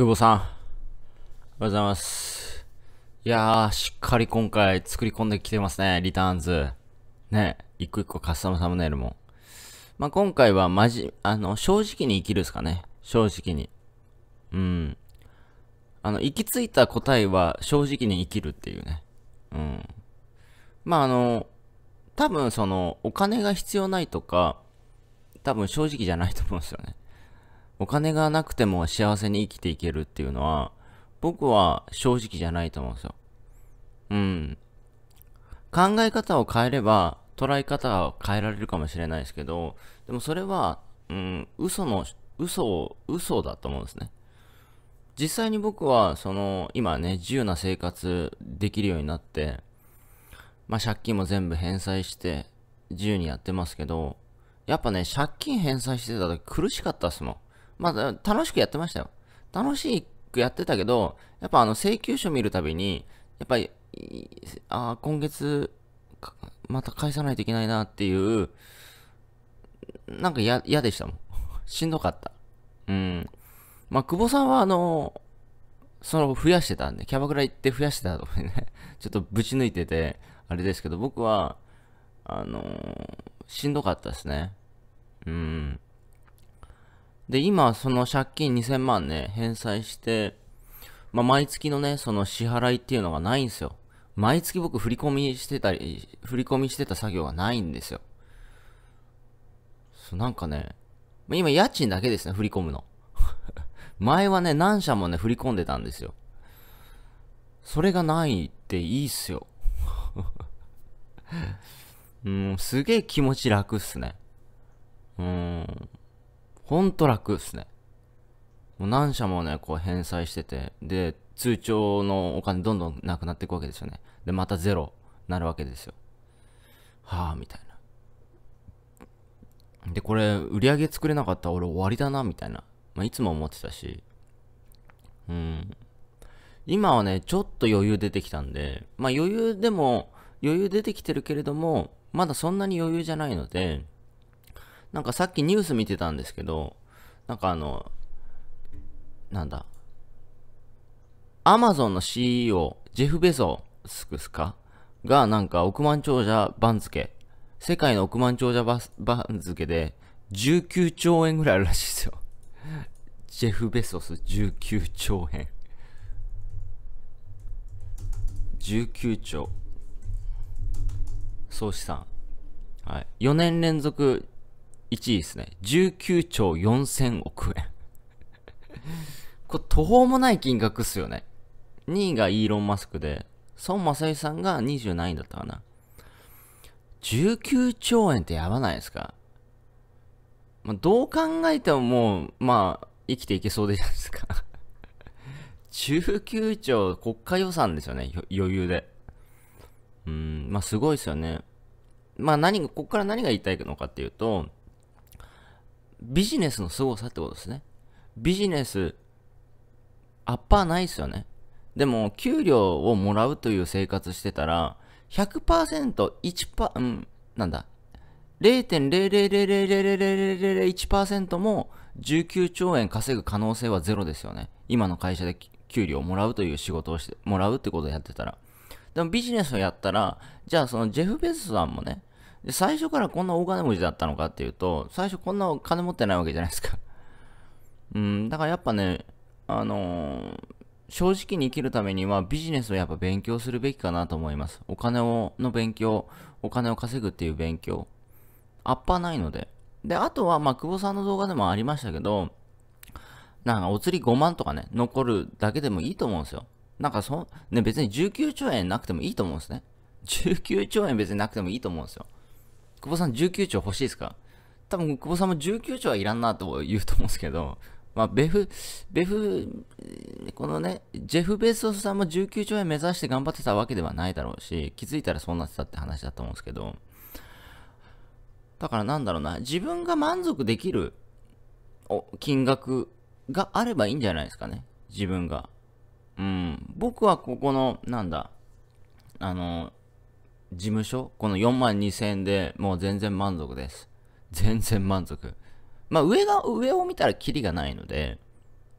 久保さん。おはようございます。いやー、しっかり今回作り込んできてますね。リターンズ。ね、一個一個カスタムサムネイルも。まあ、今回はまじ、あの、正直に生きるですかね。正直に。うん。あの、行き着いた答えは正直に生きるっていうね。うん。まあ、あの、多分その、お金が必要ないとか、多分正直じゃないと思うんですよね。お金がなくても幸せに生きていけるっていうのは、僕は正直じゃないと思うんですよ。うん。考え方を変えれば、捉え方を変えられるかもしれないですけど、でもそれは、うん、嘘の、嘘を、嘘だと思うんですね。実際に僕は、その、今ね、自由な生活できるようになって、まあ、借金も全部返済して、自由にやってますけど、やっぱね、借金返済してた時苦しかったっすもん。まあ、楽しくやってましたよ。楽しくやってたけど、やっぱあの請求書見るたびに、やっぱり、ああ、今月、また返さないといけないなっていう、なんか嫌でしたもん。しんどかった。うん。まあ、久保さんはあの、その増やしてたんで、キャバクラ行って増やしてたとかね、ちょっとぶち抜いてて、あれですけど、僕は、あのー、しんどかったですね。うん。で、今、その借金2000万ね、返済して、まあ、毎月のね、その支払いっていうのがないんですよ。毎月僕振り込みしてたり、振り込みしてた作業がないんですよ。そう、なんかね、今家賃だけですね、振り込むの。前はね、何社もね、振り込んでたんですよ。それがないっていいっすよ。うん、すげえ気持ち楽っすね。うん。ほんと楽っすね。もう何社もね、こう返済してて、で、通帳のお金どんどんなくなっていくわけですよね。で、またゼロなるわけですよ。はあ、みたいな。で、これ、売り上げ作れなかったら俺終わりだな、みたいな。まあ、いつも思ってたし。うん。今はね、ちょっと余裕出てきたんで、まあ余裕でも、余裕出てきてるけれども、まだそんなに余裕じゃないので、なんかさっきニュース見てたんですけど、なんかあの、なんだ、アマゾンの CEO、ジェフ・ベゾスクスかがなんか億万長者番付、世界の億万長者番付で19兆円ぐらいあるらしいですよ。ジェフ・ベソス19兆円。19兆。総資産。はい。4年連続1位ですね。19兆4000億円 これ途方もない金額っすよね。2位がイーロン・マスクで、孫正義さんが27位だったかな。19兆円ってやばないですか、まあ、どう考えてももう、まあ、生きていけそうでじゃないですか19 兆国家予算ですよね、余裕で。うん、まあすごいですよね。まあ何、ここから何が言いたいのかっていうと、ビジネスの凄さってことですね。ビジネス、アッパーないですよね。でも、給料をもらうという生活してたら、100%、1%、うん、なんだ、0.0000001%も19兆円稼ぐ可能性はゼロですよね。今の会社で給料をもらうという仕事をして、もらうってことをやってたら。でもビジネスをやったら、じゃあそのジェフ・ベゾスさんもね、最初からこんな大金持ちだったのかっていうと、最初こんな金持ってないわけじゃないですか。うん、だからやっぱね、あのー、正直に生きるためにはビジネスをやっぱ勉強するべきかなと思います。お金を、の勉強、お金を稼ぐっていう勉強。アッパーないので。で、あとは、まあ、久保さんの動画でもありましたけど、なんかお釣り5万とかね、残るだけでもいいと思うんですよ。なんかそ、ね、別に19兆円なくてもいいと思うんですね。19兆円別になくてもいいと思うんですよ。久保さん19兆欲しいですか多分久保さんも19兆はいらんなと言うと思うんですけど、まあ、ベフ、ベフ、このね、ジェフ・ベソスさんも19兆円目指して頑張ってたわけではないだろうし、気づいたらそうなってたって話だと思うんですけど、だからなんだろうな、自分が満足できる金額があればいいんじゃないですかね、自分が。うん、僕はここの、なんだ、あの、事務所この4万2000円でもう全然満足です。全然満足。まあ上が、上を見たらキリがないので、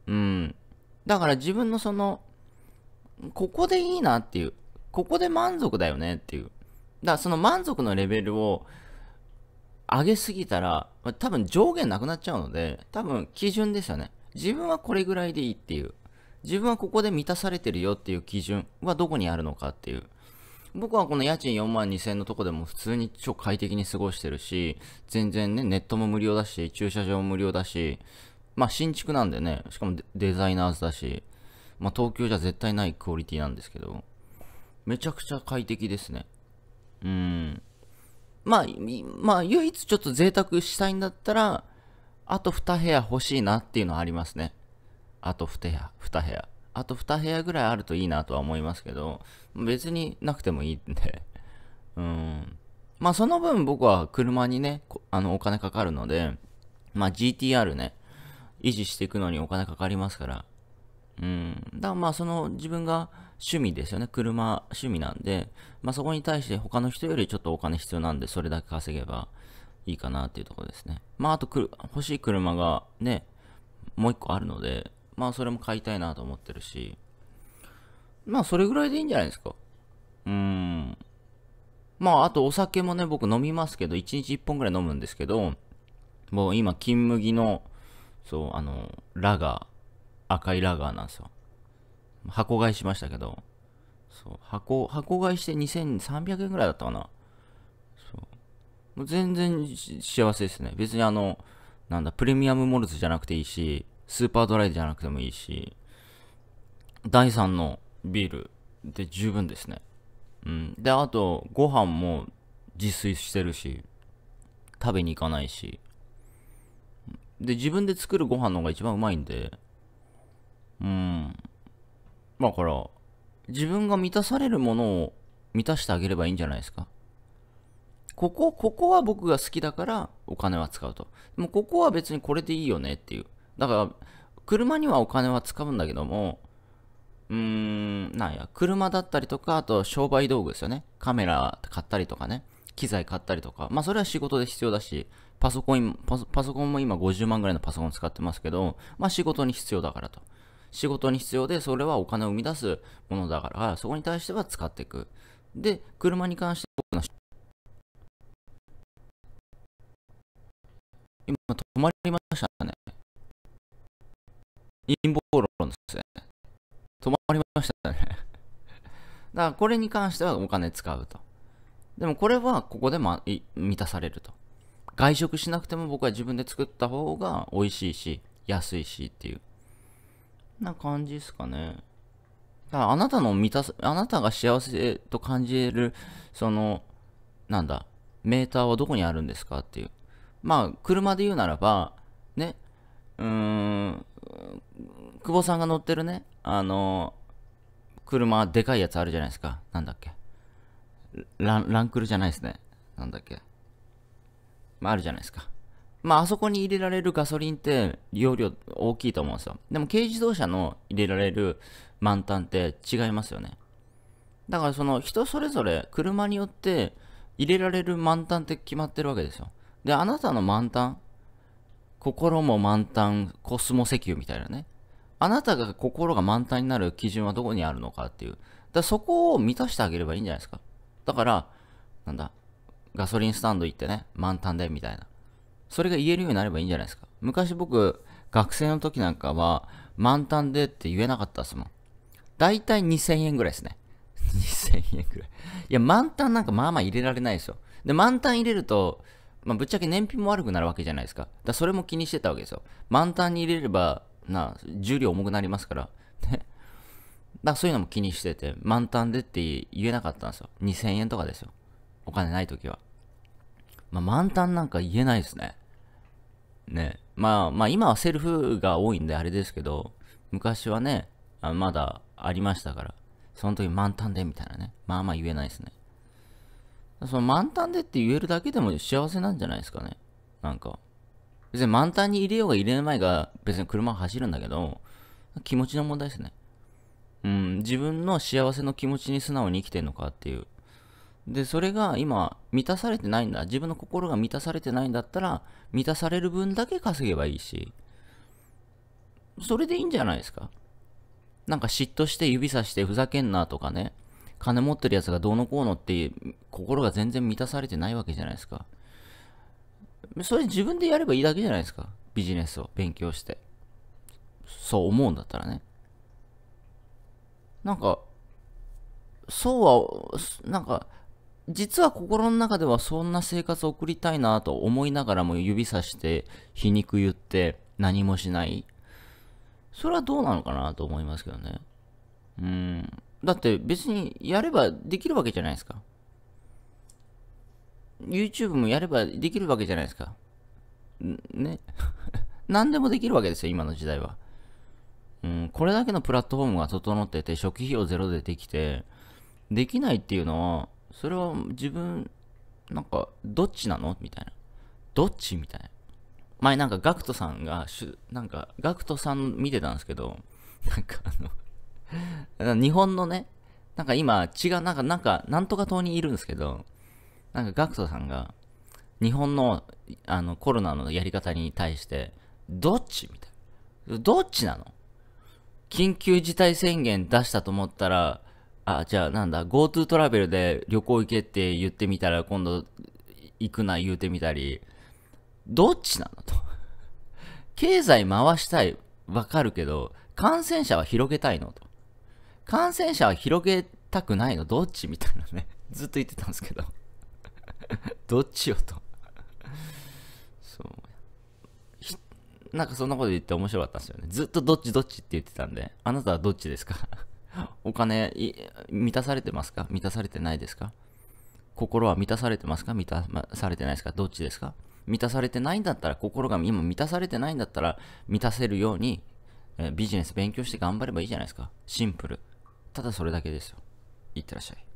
うん。だから自分のその、ここでいいなっていう、ここで満足だよねっていう。だからその満足のレベルを上げすぎたら、多分上限なくなっちゃうので、多分基準ですよね。自分はこれぐらいでいいっていう。自分はここで満たされてるよっていう基準はどこにあるのかっていう。僕はこの家賃4万2000のとこでも普通に超快適に過ごしてるし、全然ね、ネットも無料だし、駐車場も無料だし、まあ新築なんでね、しかもデザイナーズだし、まあ東京じゃ絶対ないクオリティなんですけど、めちゃくちゃ快適ですね。うん。まあ、まあ唯一ちょっと贅沢したいんだったら、あと2部屋欲しいなっていうのはありますね。あと2部屋、2部屋。あと2部屋ぐらいあるといいなとは思いますけど、別になくてもいいんで、うん。まあその分僕は車にね、あのお金かかるので、まあ GTR ね、維持していくのにお金かかりますから、うん。だからまあその自分が趣味ですよね。車趣味なんで、まあそこに対して他の人よりちょっとお金必要なんで、それだけ稼げばいいかなっていうところですね。まああと欲しい車がね、もう一個あるので、まあそれも買いたいなと思ってるし、まあそれぐらいでいいんじゃないですか。うーん。まああとお酒もね、僕飲みますけど、1日1本ぐらい飲むんですけど、もう今、金麦の、そう、あの、ラガー、赤いラガーなんですよ。箱買いしましたけど、そう、箱、箱買いして2300円ぐらいだったかな。そう。もう全然幸せですね。別にあの、なんだ、プレミアムモルツじゃなくていいし、スーパードライじゃなくてもいいし、第3のビールで十分ですね。うん。で、あと、ご飯も自炊してるし、食べに行かないし。で、自分で作るご飯の方が一番うまいんで、うん。だから、自分が満たされるものを満たしてあげればいいんじゃないですか。ここ、ここは僕が好きだからお金は使うと。でもここは別にこれでいいよねっていう。だから、車にはお金は使うんだけども、うーん、なんや、車だったりとか、あと商売道具ですよね。カメラ買ったりとかね。機材買ったりとか。まあ、それは仕事で必要だし、パソコン、パソパソコンも今50万ぐらいのパソコン使ってますけど、まあ、仕事に必要だからと。仕事に必要で、それはお金を生み出すものだから、そこに対しては使っていく。で、車に関しては、今、止まりましたね。陰謀論ですね。止まりましたね だからこれに関してはお金使うと。でもこれはここでま、満たされると。外食しなくても僕は自分で作った方が美味しいし、安いしっていう。な感じですかね。だからあなたの満たす、あなたが幸せと感じる、その、なんだ、メーターはどこにあるんですかっていう。まあ、車で言うならば、ね、うーん、久保さんが乗ってるね、あの、車、でかいやつあるじゃないですか。なんだっけ。ラン、ランクルじゃないですね。なんだっけ。まあ、あるじゃないですか。まあ、あそこに入れられるガソリンって容量大きいと思うんですよ。でも軽自動車の入れられる満タンって違いますよね。だからその人それぞれ車によって入れられる満タンって決まってるわけですよ。で、あなたの満タン、心も満タン、コスモ石油みたいなね。あなたが心が満タンになる基準はどこにあるのかっていう。だそこを満たしてあげればいいんじゃないですか。だから、なんだ、ガソリンスタンド行ってね、満タンで、みたいな。それが言えるようになればいいんじゃないですか。昔僕、学生の時なんかは、満タンでって言えなかったですもん。だいたい2000円ぐらいですね。2000円ぐらい。いや、満タンなんかまあまあ入れられないですよ。で、満タン入れると、まあ、ぶっちゃけ燃費も悪くなるわけじゃないですか。だそれも気にしてたわけですよ。満タンに入れれば、な、重量重くなりますから。だそういうのも気にしてて、満タンでって言えなかったんですよ。2000円とかですよ。お金ない時は。まあ、満タンなんか言えないですね。ね。まあ、まあ、今はセルフが多いんであれですけど、昔はね、まだありましたから、その時満タンでみたいなね。まあまあ言えないですね。その満タンでって言えるだけでも幸せなんじゃないですかね。なんか。別に満タンに入れようが入れないが別に車走るんだけど、気持ちの問題ですね。うん、自分の幸せの気持ちに素直に生きてんのかっていう。で、それが今満たされてないんだ。自分の心が満たされてないんだったら、満たされる分だけ稼げばいいし、それでいいんじゃないですか。なんか嫉妬して指さしてふざけんなとかね。金持ってるやつがどうのこうのって心が全然満たされてないわけじゃないですか。それ自分でやればいいだけじゃないですか。ビジネスを勉強して。そう思うんだったらね。なんか、そうは、なんか、実は心の中ではそんな生活を送りたいなと思いながらも指さして皮肉言って何もしない。それはどうなのかなと思いますけどね。うん。だって別にやればできるわけじゃないですか。YouTube もやればできるわけじゃないですか。ね。何でもできるわけですよ、今の時代は。うん、これだけのプラットフォームが整ってて、初期費用ゼロでできて、できないっていうのは、それは自分、なんか、どっちなのみたいな。どっちみたいな。前なんか GACKT さんが、なんか GACKT さん見てたんですけど、なんかあの 日本のね、なんか今、違う、なんか、なんか、なんとか島にいるんですけど、なんか、ガクトさんが、日本の、あの、コロナのやり方に対して、どっちみたいな。どっちなの緊急事態宣言出したと思ったら、あ、じゃあなんだ、GoTo トラベルで旅行行けって言ってみたら、今度行くな言うてみたり、どっちなのと。経済回したい、わかるけど、感染者は広げたいのと。感染者は広げたくないのどっちみたいなね。ずっと言ってたんですけど どっちよとそう。なんかそんなこと言って面白かったんですよね。ずっとどっちどっちって言ってたんで、あなたはどっちですか お金満たされてますか満たされてないですか心は満たされてますか満たされてないですかどっちですか満たされてないんだったら、心が今満たされてないんだったら、満たせるように、えビジネス勉強して頑張ればいいじゃないですか。シンプル。ただそれだけですよ。いってらっしゃい。